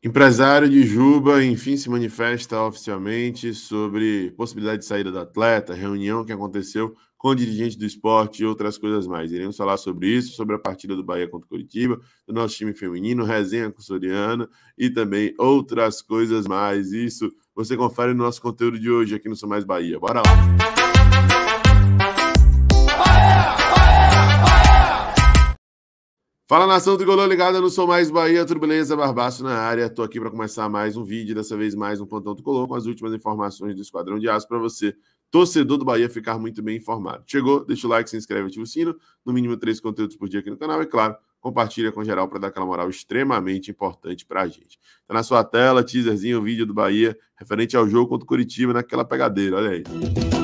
Empresário de Juba, enfim, se manifesta oficialmente sobre possibilidade de saída do atleta, reunião que aconteceu com dirigente do esporte e outras coisas mais. Iremos falar sobre isso, sobre a partida do Bahia contra o Curitiba, do nosso time feminino, resenha com Soriano e também outras coisas mais. Isso você confere no nosso conteúdo de hoje aqui no Sou Mais Bahia. Bora lá! Fala nação tricolor ligada no Sou Mais Bahia, Turbulência Barbaço na área. Estou aqui para começar mais um vídeo, dessa vez mais um plantão tricolor com as últimas informações do Esquadrão de Aço para você, torcedor do Bahia, ficar muito bem informado. Chegou? Deixa o like, se inscreve, ativa o sino, no mínimo três conteúdos por dia aqui no canal e claro, compartilha com geral para dar aquela moral extremamente importante para a gente. Tá na sua tela, teaserzinho, o vídeo do Bahia referente ao jogo contra o Curitiba naquela pegadeira, olha aí.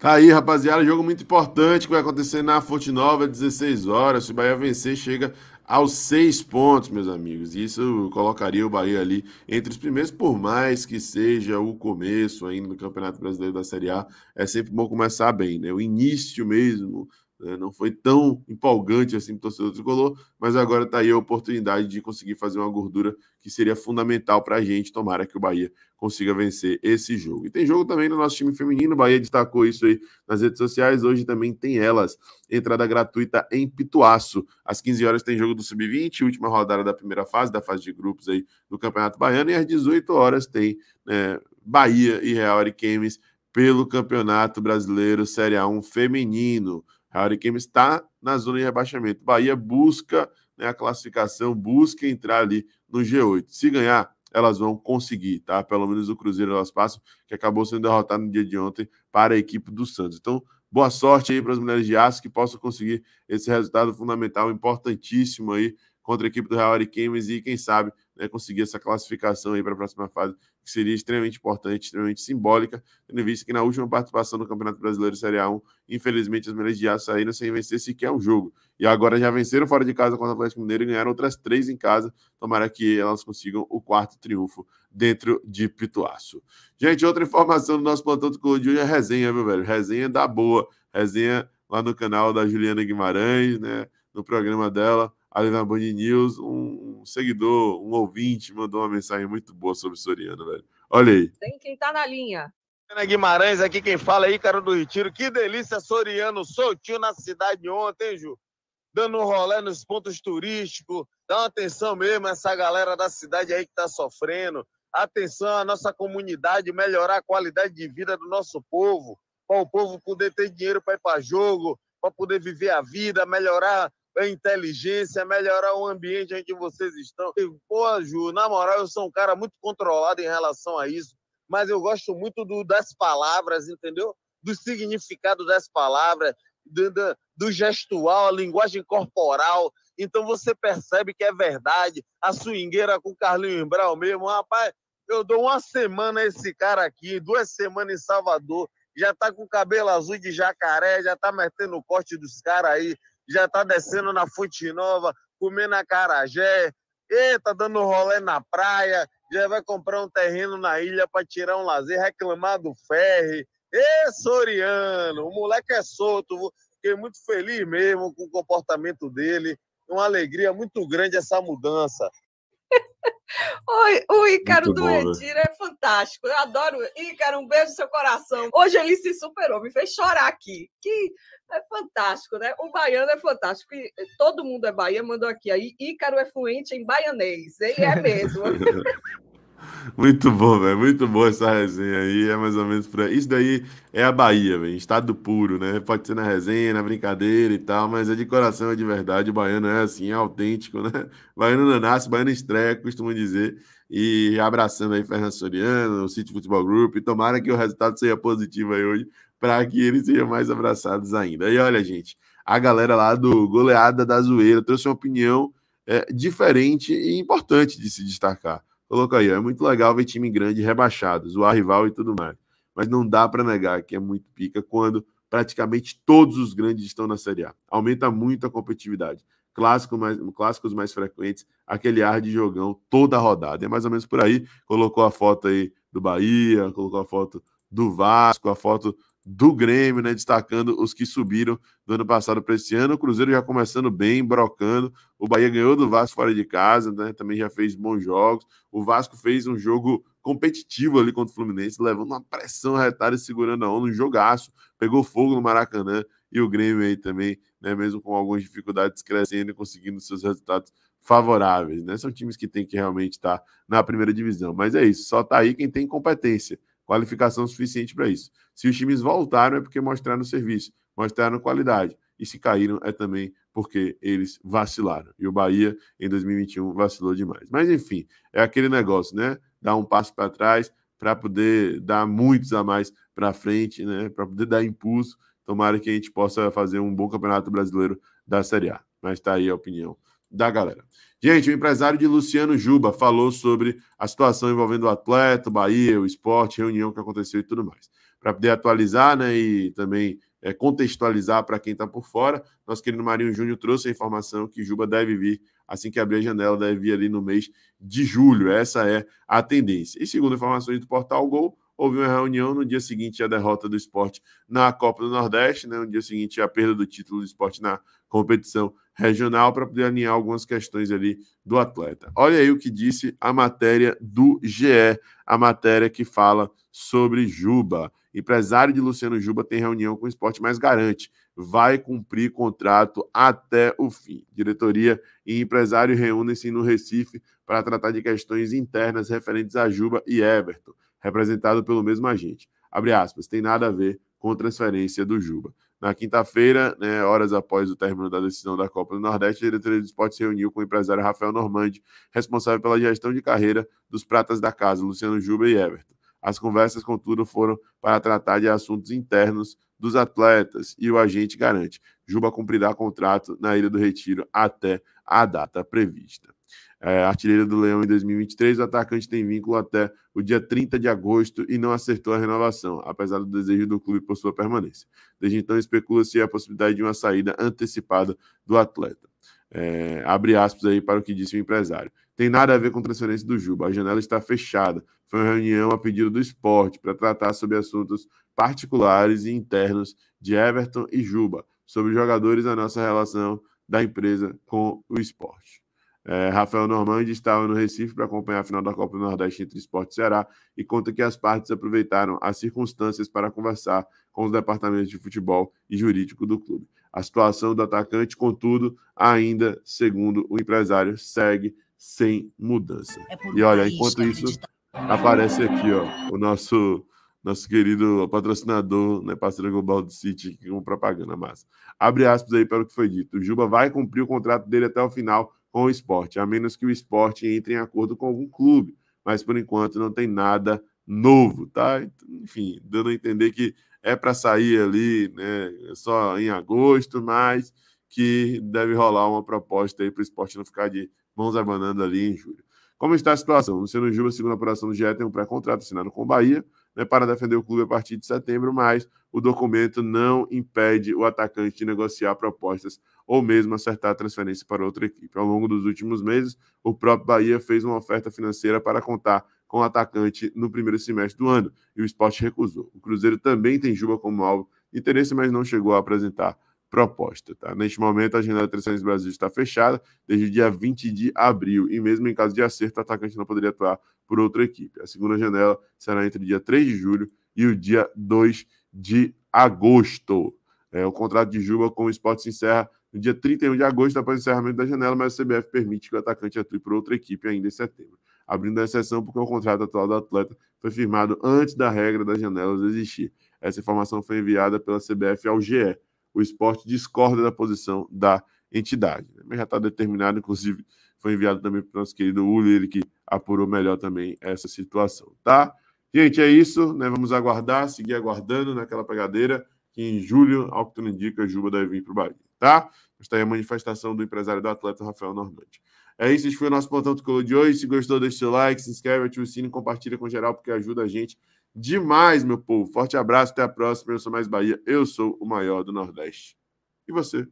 Tá aí, rapaziada, jogo muito importante que vai acontecer na Fonte Nova, 16 horas. Se o Bahia vencer, chega aos seis pontos, meus amigos. Isso colocaria o Bahia ali entre os primeiros, por mais que seja o começo ainda do Campeonato Brasileiro da Série A. É sempre bom começar bem, né? O início mesmo né, não foi tão empolgante assim para o torcedor tricolor, mas agora está aí a oportunidade de conseguir fazer uma gordura que seria fundamental para a gente. Tomara que o Bahia consiga vencer esse jogo. E tem jogo também no nosso time feminino, o Bahia destacou isso aí nas redes sociais. Hoje também tem elas. Entrada gratuita em Pituaço. Às 15 horas tem jogo do Sub-20, última rodada da primeira fase, da fase de grupos aí do Campeonato Baiano. E às 18 horas tem né, Bahia e Real Ariquemes pelo Campeonato Brasileiro Série A1 Feminino. A Hurricane está na zona de rebaixamento. Bahia busca né, a classificação, busca entrar ali no G8. Se ganhar, elas vão conseguir, tá? Pelo menos o Cruzeiro elas passam, que acabou sendo derrotado no dia de ontem para a equipe do Santos. Então, boa sorte aí para as mulheres de aço que possam conseguir esse resultado fundamental, importantíssimo aí contra a equipe do Real Ariquemes e quem sabe né, conseguir essa classificação aí para a próxima fase, que seria extremamente importante, extremamente simbólica, tendo em vista que na última participação do Campeonato Brasileiro Série A1, infelizmente as Minas de Aço saíram sem vencer sequer um jogo. E agora já venceram fora de casa contra o Atlético Mineiro e ganharam outras três em casa. Tomara que elas consigam o quarto triunfo dentro de Pituaço. Gente, outra informação do nosso plantão do Clube de hoje é resenha, viu, velho? Resenha da boa. Resenha lá no canal da Juliana Guimarães, né? No programa dela, ali na Band News, um um seguidor, um ouvinte, mandou uma mensagem muito boa sobre Soriano, velho. Olha aí. Tem quem tá na linha. Ana Guimarães, aqui quem fala aí, é cara do Retiro. Que delícia, Soriano, soltinho na cidade ontem, Ju. Dando um rolê nos pontos turísticos. Dá uma atenção mesmo a essa galera da cidade aí que tá sofrendo. Atenção à nossa comunidade, melhorar a qualidade de vida do nosso povo. Para o povo poder ter dinheiro para ir para jogo, para poder viver a vida, melhorar a inteligência, melhorar o ambiente em que vocês estão. E, pô, Ju, na moral, eu sou um cara muito controlado em relação a isso, mas eu gosto muito do, das palavras, entendeu? Do significado das palavras, do, do, do gestual, a linguagem corporal. Então você percebe que é verdade. A swingueira com o Carlinhos Brau mesmo, rapaz, eu dou uma semana a esse cara aqui, duas semanas em Salvador, já tá com cabelo azul de jacaré, já tá metendo o corte dos caras aí, já tá descendo na Fonte Nova, comendo acarajé, e tá dando rolê na praia, já vai comprar um terreno na ilha para tirar um lazer, reclamar do ferre. Ê, Soriano, o moleque é solto, fiquei muito feliz mesmo com o comportamento dele, uma alegria muito grande essa mudança. O, o Ícaro do Edir né? Retiro é fantástico. Eu adoro. Ícaro, um beijo no seu coração. Hoje ele se superou, me fez chorar aqui. Que é fantástico, né? O baiano é fantástico. E eh, todo mundo é Bahia, mandou aqui. Aí Ícaro é fluente em baianês. Ele é mesmo. Muito bom, velho. Muito boa essa resenha aí. É mais ou menos por aí. Isso daí é a Bahia, velho. Estado puro, né? Pode ser na resenha, na brincadeira e tal, mas é de coração, é de verdade. O baiano é assim, é autêntico, né? Baiano não nasce, baiano estreia, costumo dizer. E abraçando aí Fernando Soriano, o City Futebol Group. E tomara que o resultado seja positivo aí hoje, para que eles sejam mais abraçados ainda. E olha, gente, a galera lá do Goleada da Zoeira trouxe uma opinião é, diferente e importante de se destacar colocou aí, é muito legal ver time grande rebaixado, zoar rival e tudo mais. Mas não dá para negar que é muito pica quando praticamente todos os grandes estão na Série A. Aumenta muito a competitividade. Clássico mais, clássicos mais frequentes, aquele ar de jogão toda a rodada. É mais ou menos por aí. Colocou a foto aí do Bahia, colocou a foto do Vasco, a foto do Grêmio, né? Destacando os que subiram do ano passado para esse ano. O Cruzeiro já começando bem, brocando. O Bahia ganhou do Vasco fora de casa, né? Também já fez bons jogos. O Vasco fez um jogo competitivo ali contra o Fluminense, levando uma pressão retada e segurando a onda, um jogaço. Pegou fogo no Maracanã e o Grêmio aí também, né? Mesmo com algumas dificuldades crescendo e conseguindo seus resultados favoráveis, né? São times que têm que realmente estar tá na primeira divisão. Mas é isso, só tá aí quem tem competência qualificação suficiente para isso. Se os times voltaram, é porque mostraram serviço, mostraram qualidade. E se caíram, é também porque eles vacilaram. E o Bahia, em 2021, vacilou demais. Mas, enfim, é aquele negócio, né? Dar um passo para trás para poder dar muitos a mais para frente, né? Para poder dar impulso. Tomara que a gente possa fazer um bom campeonato brasileiro da Série A. Mas está aí a opinião da galera. Gente, o empresário de Luciano Juba falou sobre a situação envolvendo o atleta, o Bahia, o esporte, reunião que aconteceu e tudo mais. Para poder atualizar né, e também é, contextualizar para quem está por fora, nosso querido Marinho Júnior trouxe a informação que Juba deve vir assim que abrir a janela, deve vir ali no mês de julho. Essa é a tendência. E segundo informações do portal Gol, houve uma reunião no dia seguinte à derrota do esporte na Copa do Nordeste, né? no dia seguinte à perda do título do esporte na competição regional para poder alinhar algumas questões ali do atleta. Olha aí o que disse a matéria do GE, a matéria que fala sobre Juba. Empresário de Luciano Juba tem reunião com o esporte, mas garante, vai cumprir contrato até o fim. Diretoria e empresário reúnem-se no Recife para tratar de questões internas referentes a Juba e Everton, representado pelo mesmo agente. Abre aspas, tem nada a ver com transferência do Juba. Na quinta-feira, né, horas após o término da decisão da Copa do Nordeste, a diretoria do esporte se reuniu com o empresário Rafael Normandi, responsável pela gestão de carreira dos pratas da casa, Luciano Juba e Everton. As conversas, contudo, foram para tratar de assuntos internos dos atletas e o agente garante. Juba cumprirá contrato na Ilha do Retiro até a data prevista. É, artilheiro do Leão em 2023, o atacante tem vínculo até o dia 30 de agosto e não acertou a renovação, apesar do desejo do clube por sua permanência. Desde então, especula-se a possibilidade de uma saída antecipada do atleta. É, abre aspas aí para o que disse o empresário. Tem nada a ver com transferência do Juba, a janela está fechada. Foi uma reunião a pedido do esporte para tratar sobre assuntos particulares e internos de Everton e Juba, sobre jogadores a nossa relação da empresa com o esporte. É, Rafael Normand estava no Recife para acompanhar a final da Copa do Nordeste entre Esporte e Ceará e conta que as partes aproveitaram as circunstâncias para conversar com os departamentos de futebol e jurídico do clube. A situação do atacante, contudo, ainda, segundo o empresário, segue sem mudança. É e olha, enquanto isso, tá aparece aqui ó, o nosso nosso querido patrocinador, né, parceiro global do City, com propaganda massa. Abre aspas aí para o que foi dito. O Juba vai cumprir o contrato dele até o final com o esporte, a menos que o esporte entre em acordo com algum clube. Mas por enquanto não tem nada novo, tá? Enfim, dando a entender que é para sair ali, né? Só em agosto, mas que deve rolar uma proposta aí para o esporte não ficar de mãos abanando ali em julho. Como está a situação? Luciano Juba, segundo a apuração do GE, tem um pré-contrato assinado com o Bahia né, para defender o clube a partir de setembro, mas o documento não impede o atacante de negociar propostas ou mesmo acertar a transferência para outra equipe. Ao longo dos últimos meses, o próprio Bahia fez uma oferta financeira para contar com o atacante no primeiro semestre do ano e o esporte recusou. O Cruzeiro também tem Juba como alvo de interesse, mas não chegou a apresentar proposta. Tá? Neste momento, a agenda da Transferência do Brasil está fechada desde o dia 20 de abril e, mesmo em caso de acerto, o atacante não poderia atuar por outra equipe. A segunda janela será entre o dia 3 de julho e o dia 2 de de agosto. É, o contrato de Juba com o esporte se encerra no dia 31 de agosto, após o encerramento da janela, mas o CBF permite que o atacante atue por outra equipe ainda em setembro. Abrindo a exceção porque o contrato atual do atleta foi firmado antes da regra das janelas existir. Essa informação foi enviada pela CBF ao GE. O esporte discorda da posição da entidade. Mas já está determinado, inclusive foi enviado também para o nosso querido Uli, ele que apurou melhor também essa situação, tá? Gente, é isso, né? Vamos aguardar, seguir aguardando naquela pegadeira que em julho, ao que tudo indica, Juba deve vir para o Bahia, tá? Está aí a manifestação do empresário do atleta Rafael Normante. É isso, esse foi o nosso plantão tricolor de hoje. Se gostou, deixe seu like, se inscreve, ativa o sino, compartilha com geral, porque ajuda a gente demais, meu povo. Forte abraço, até a próxima. Eu sou mais Bahia, eu sou o maior do Nordeste. E você?